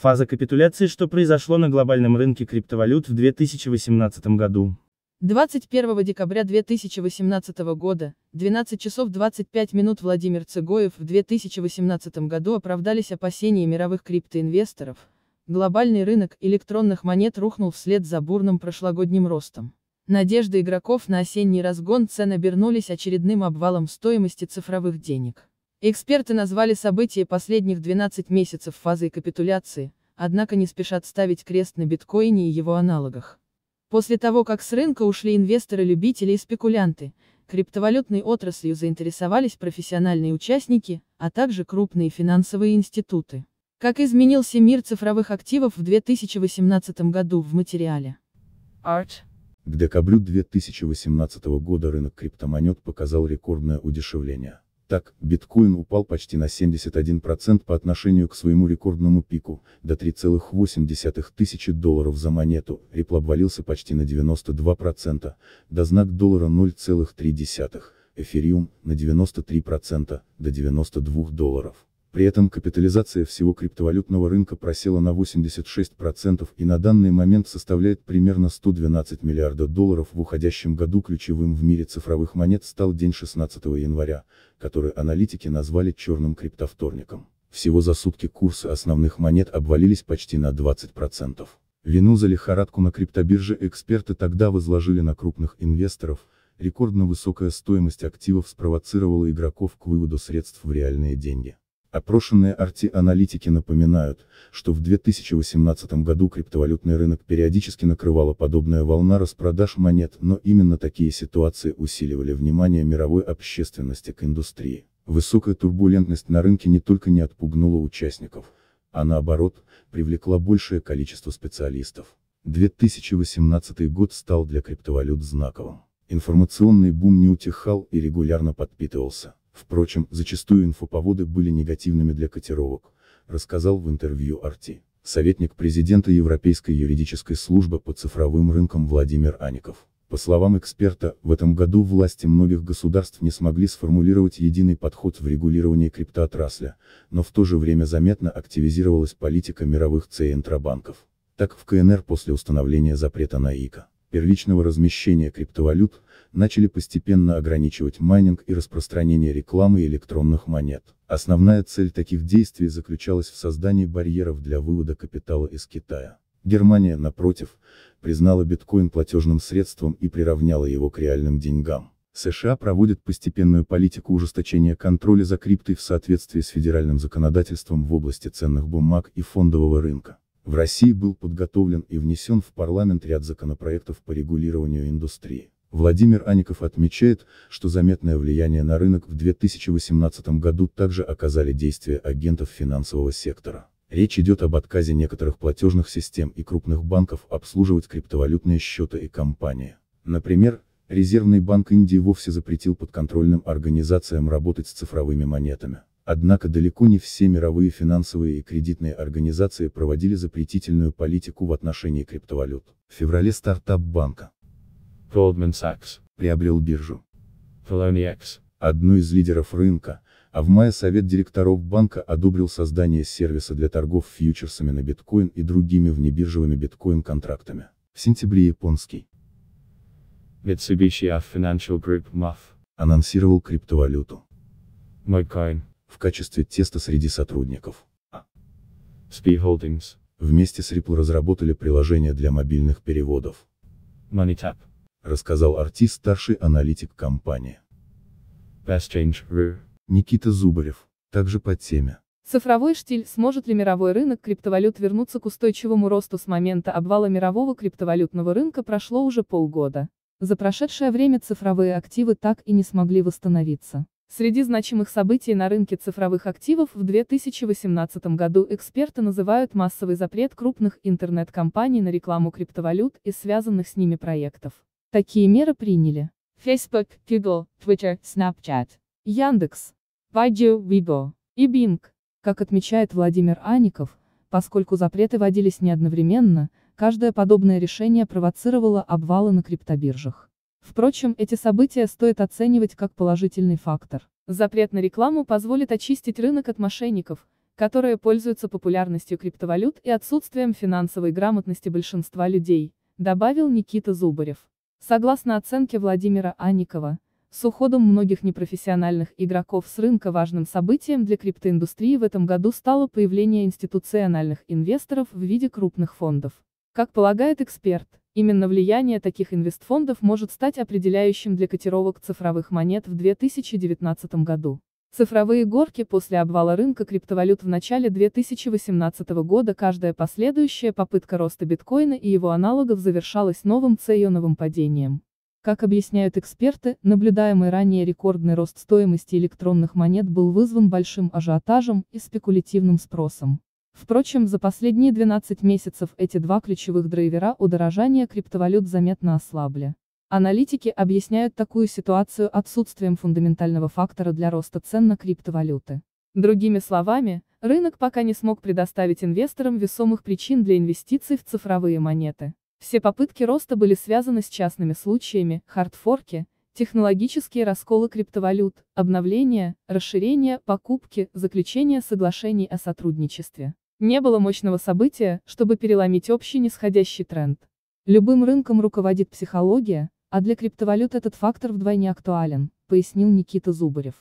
Фаза капитуляции, что произошло на глобальном рынке криптовалют в 2018 году. 21 декабря 2018 года, 12 часов 25 минут Владимир Цыгоев в 2018 году оправдались опасения мировых криптоинвесторов. Глобальный рынок электронных монет рухнул вслед за бурным прошлогодним ростом. Надежды игроков на осенний разгон цен обернулись очередным обвалом стоимости цифровых денег. Эксперты назвали события последних 12 месяцев фазой капитуляции, однако не спешат ставить крест на биткоине и его аналогах. После того, как с рынка ушли инвесторы-любители и спекулянты, криптовалютной отраслью заинтересовались профессиональные участники, а также крупные финансовые институты. Как изменился мир цифровых активов в 2018 году в материале. Art. К декабрю 2018 года рынок криптомонет показал рекордное удешевление. Так, биткоин упал почти на 71% по отношению к своему рекордному пику, до 3,8 тысячи долларов за монету, Ripple обвалился почти на 92%, до знак доллара 0,3, эфириум, на 93%, до 92 долларов. При этом капитализация всего криптовалютного рынка просела на 86% и на данный момент составляет примерно 112 миллиардов долларов в уходящем году ключевым в мире цифровых монет стал день 16 января, который аналитики назвали черным криптовторником. Всего за сутки курсы основных монет обвалились почти на 20%. Вину за лихорадку на криптобирже эксперты тогда возложили на крупных инвесторов, рекордно высокая стоимость активов спровоцировала игроков к выводу средств в реальные деньги. Опрошенные арти-аналитики напоминают, что в 2018 году криптовалютный рынок периодически накрывала подобная волна распродаж монет, но именно такие ситуации усиливали внимание мировой общественности к индустрии. Высокая турбулентность на рынке не только не отпугнула участников, а наоборот, привлекла большее количество специалистов. 2018 год стал для криптовалют знаковым. Информационный бум не утихал и регулярно подпитывался. Впрочем, зачастую инфоповоды были негативными для котировок, рассказал в интервью Арти советник президента Европейской юридической службы по цифровым рынкам Владимир Аников. По словам эксперта, в этом году власти многих государств не смогли сформулировать единый подход в регулировании криптоотрасли, но в то же время заметно активизировалась политика мировых центробанков. Так в КНР после установления запрета на ИКО, первичного размещения криптовалют, начали постепенно ограничивать майнинг и распространение рекламы электронных монет. Основная цель таких действий заключалась в создании барьеров для вывода капитала из Китая. Германия, напротив, признала биткоин платежным средством и приравняла его к реальным деньгам. США проводят постепенную политику ужесточения контроля за криптой в соответствии с федеральным законодательством в области ценных бумаг и фондового рынка. В России был подготовлен и внесен в парламент ряд законопроектов по регулированию индустрии. Владимир Аников отмечает, что заметное влияние на рынок в 2018 году также оказали действия агентов финансового сектора. Речь идет об отказе некоторых платежных систем и крупных банков обслуживать криптовалютные счета и компании. Например, Резервный банк Индии вовсе запретил подконтрольным организациям работать с цифровыми монетами. Однако далеко не все мировые финансовые и кредитные организации проводили запретительную политику в отношении криптовалют. В феврале стартап банка Goldman Sachs приобрел биржу Poloniex, одну из лидеров рынка, а в мае совет директоров банка одобрил создание сервиса для торгов фьючерсами на биткоин и другими внебиржевыми биткоин-контрактами. В сентябре японский Mitsubishi Financial Group MUF анонсировал криптовалюту MyCoin в качестве теста среди сотрудников. А. Speed Holdings вместе с Ripple разработали приложение для мобильных переводов. MoneyTap рассказал артист старший аналитик компании. Никита Зубарев. Также по теме. Цифровой штиль, сможет ли мировой рынок криптовалют вернуться к устойчивому росту с момента обвала мирового криптовалютного рынка прошло уже полгода. За прошедшее время цифровые активы так и не смогли восстановиться. Среди значимых событий на рынке цифровых активов в 2018 году эксперты называют массовый запрет крупных интернет-компаний на рекламу криптовалют и связанных с ними проектов. Такие меры приняли Facebook, Google, Twitter, Snapchat, Яндекс, Baidu, Weibo и Bing. Как отмечает Владимир Аников, поскольку запреты вводились не одновременно, каждое подобное решение провоцировало обвалы на криптобиржах. Впрочем, эти события стоит оценивать как положительный фактор. Запрет на рекламу позволит очистить рынок от мошенников, которые пользуются популярностью криптовалют и отсутствием финансовой грамотности большинства людей, добавил Никита Зубарев. Согласно оценке Владимира Аникова, с уходом многих непрофессиональных игроков с рынка важным событием для криптоиндустрии в этом году стало появление институциональных инвесторов в виде крупных фондов. Как полагает эксперт, именно влияние таких инвестфондов может стать определяющим для котировок цифровых монет в 2019 году. Цифровые горки после обвала рынка криптовалют в начале 2018 года каждая последующая попытка роста биткоина и его аналогов завершалась новым цейоновым падением. Как объясняют эксперты, наблюдаемый ранее рекордный рост стоимости электронных монет был вызван большим ажиотажем и спекулятивным спросом. Впрочем, за последние 12 месяцев эти два ключевых драйвера удорожания криптовалют заметно ослабли. Аналитики объясняют такую ситуацию отсутствием фундаментального фактора для роста цен на криптовалюты. Другими словами, рынок пока не смог предоставить инвесторам весомых причин для инвестиций в цифровые монеты. Все попытки роста были связаны с частными случаями, хардфорки, технологические расколы криптовалют, обновления, расширения, покупки, заключения соглашений о сотрудничестве. Не было мощного события, чтобы переломить общий нисходящий тренд. Любым рынком руководит психология, а для криптовалют этот фактор вдвойне актуален, пояснил Никита Зубарев.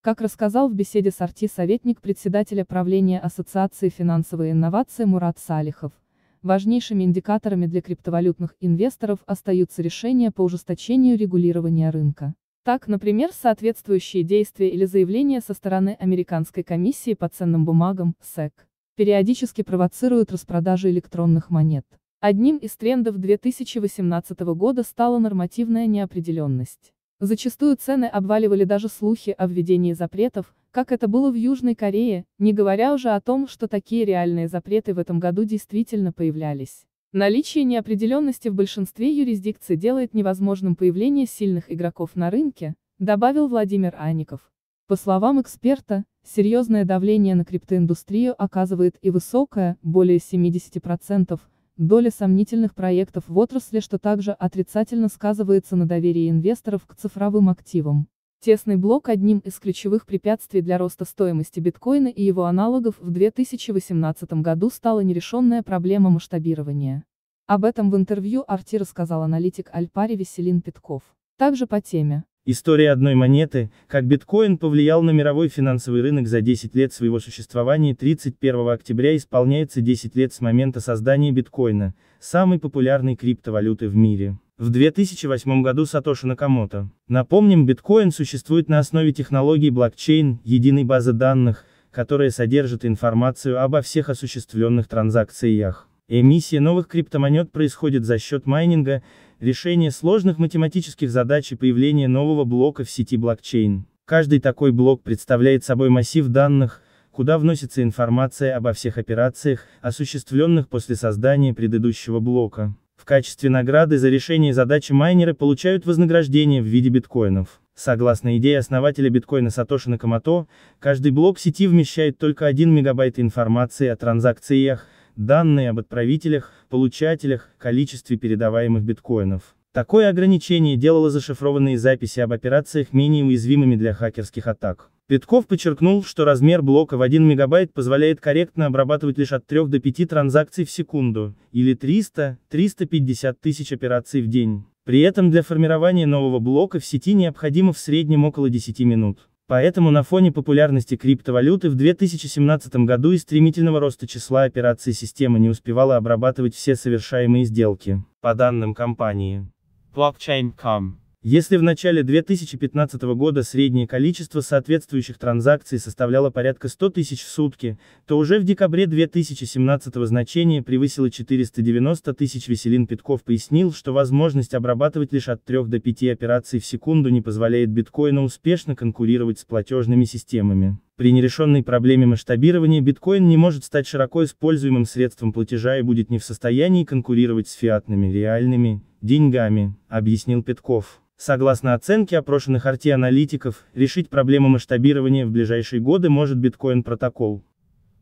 Как рассказал в беседе с Арти советник председателя правления Ассоциации финансовой инновации Мурат Салихов, важнейшими индикаторами для криптовалютных инвесторов остаются решения по ужесточению регулирования рынка. Так, например, соответствующие действия или заявления со стороны Американской комиссии по ценным бумагам, СЭК, периодически провоцируют распродажи электронных монет. Одним из трендов 2018 года стала нормативная неопределенность. Зачастую цены обваливали даже слухи о введении запретов, как это было в Южной Корее, не говоря уже о том, что такие реальные запреты в этом году действительно появлялись. Наличие неопределенности в большинстве юрисдикций делает невозможным появление сильных игроков на рынке, добавил Владимир Аников. По словам эксперта, серьезное давление на криптоиндустрию оказывает и высокая, более 70%, доля сомнительных проектов в отрасли, что также отрицательно сказывается на доверии инвесторов к цифровым активам. Тесный блок одним из ключевых препятствий для роста стоимости биткоина и его аналогов в 2018 году стала нерешенная проблема масштабирования. Об этом в интервью Арти рассказал аналитик Альпари Веселин Петков. Также по теме. История одной монеты, как биткоин повлиял на мировой финансовый рынок за 10 лет своего существования 31 октября исполняется 10 лет с момента создания биткоина, самой популярной криптовалюты в мире. В 2008 году Сатоши Накамото. Напомним, биткоин существует на основе технологии блокчейн, единой базы данных, которая содержит информацию обо всех осуществленных транзакциях. Эмиссия новых криптомонет происходит за счет майнинга, решение сложных математических задач и появление нового блока в сети блокчейн. Каждый такой блок представляет собой массив данных, куда вносится информация обо всех операциях, осуществленных после создания предыдущего блока. В качестве награды за решение задачи майнеры получают вознаграждение в виде биткоинов. Согласно идее основателя биткоина Сатоши Накамото, каждый блок сети вмещает только 1 мегабайт информации о транзакциях, данные об отправителях, получателях, количестве передаваемых биткоинов. Такое ограничение делало зашифрованные записи об операциях менее уязвимыми для хакерских атак. Петков подчеркнул, что размер блока в 1 мегабайт позволяет корректно обрабатывать лишь от 3 до 5 транзакций в секунду, или 300-350 тысяч операций в день. При этом для формирования нового блока в сети необходимо в среднем около 10 минут. Поэтому на фоне популярности криптовалюты в 2017 году и стремительного роста числа операций система не успевала обрабатывать все совершаемые сделки, по данным компании. Blockchain.com если в начале 2015 года среднее количество соответствующих транзакций составляло порядка 100 тысяч в сутки, то уже в декабре 2017 значение превысило 490 тысяч Веселин Петков пояснил, что возможность обрабатывать лишь от 3 до 5 операций в секунду не позволяет биткоину успешно конкурировать с платежными системами. При нерешенной проблеме масштабирования биткоин не может стать широко используемым средством платежа и будет не в состоянии конкурировать с фиатными реальными деньгами, объяснил Петков. Согласно оценке опрошенных RT-аналитиков, решить проблему масштабирования в ближайшие годы может биткоин-протокол.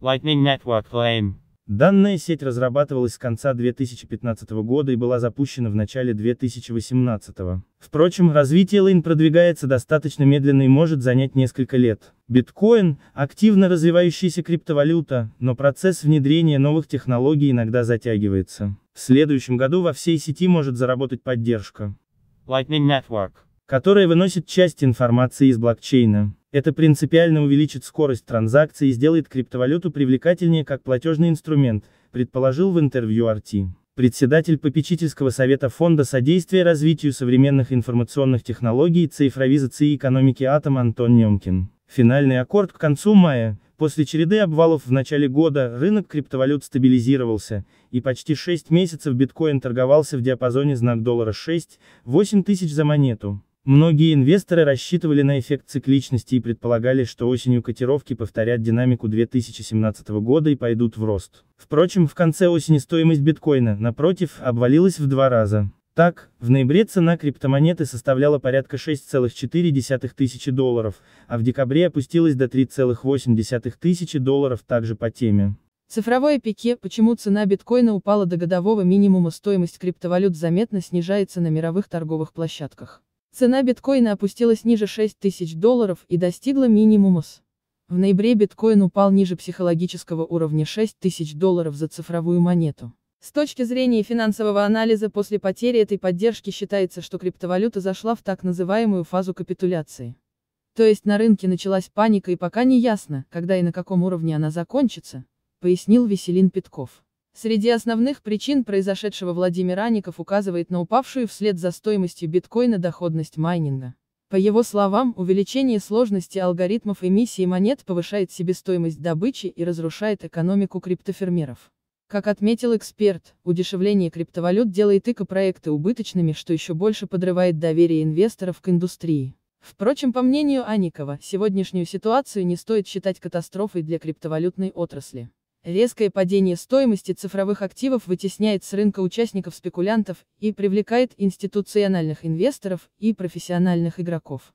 Lightning Network Flame. Данная сеть разрабатывалась с конца 2015 года и была запущена в начале 2018. Впрочем, развитие Лейн продвигается достаточно медленно и может занять несколько лет. Биткоин – активно развивающаяся криптовалюта, но процесс внедрения новых технологий иногда затягивается. В следующем году во всей сети может заработать поддержка. Lightning Network, которая выносит часть информации из блокчейна. Это принципиально увеличит скорость транзакций и сделает криптовалюту привлекательнее как платежный инструмент, предположил в интервью RT. Председатель попечительского совета Фонда содействия развитию современных информационных технологий и экономики Атом Антон Немкин. Финальный аккорд к концу мая, после череды обвалов в начале года, рынок криптовалют стабилизировался, и почти 6 месяцев биткоин торговался в диапазоне знак доллара 6-8 тысяч за монету. Многие инвесторы рассчитывали на эффект цикличности и предполагали, что осенью котировки повторят динамику 2017 года и пойдут в рост. Впрочем, в конце осени стоимость биткоина, напротив, обвалилась в два раза. Так, в ноябре цена криптомонеты составляла порядка 6,4 тысячи долларов, а в декабре опустилась до 3,8 тысячи долларов также по теме. Цифровое пике, почему цена биткоина упала до годового минимума стоимость криптовалют заметно снижается на мировых торговых площадках. Цена биткоина опустилась ниже 6 тысяч долларов и достигла минимума с. В ноябре биткоин упал ниже психологического уровня 6 тысяч долларов за цифровую монету. С точки зрения финансового анализа после потери этой поддержки считается, что криптовалюта зашла в так называемую фазу капитуляции. То есть на рынке началась паника и пока не ясно, когда и на каком уровне она закончится, пояснил Веселин Петков. Среди основных причин произошедшего Владимир Аников указывает на упавшую вслед за стоимостью биткоина доходность майнинга. По его словам, увеличение сложности алгоритмов эмиссии монет повышает себестоимость добычи и разрушает экономику криптофермеров. Как отметил эксперт, удешевление криптовалют делает ико проекты убыточными, что еще больше подрывает доверие инвесторов к индустрии. Впрочем, по мнению Аникова, сегодняшнюю ситуацию не стоит считать катастрофой для криптовалютной отрасли. Резкое падение стоимости цифровых активов вытесняет с рынка участников-спекулянтов и привлекает институциональных инвесторов и профессиональных игроков.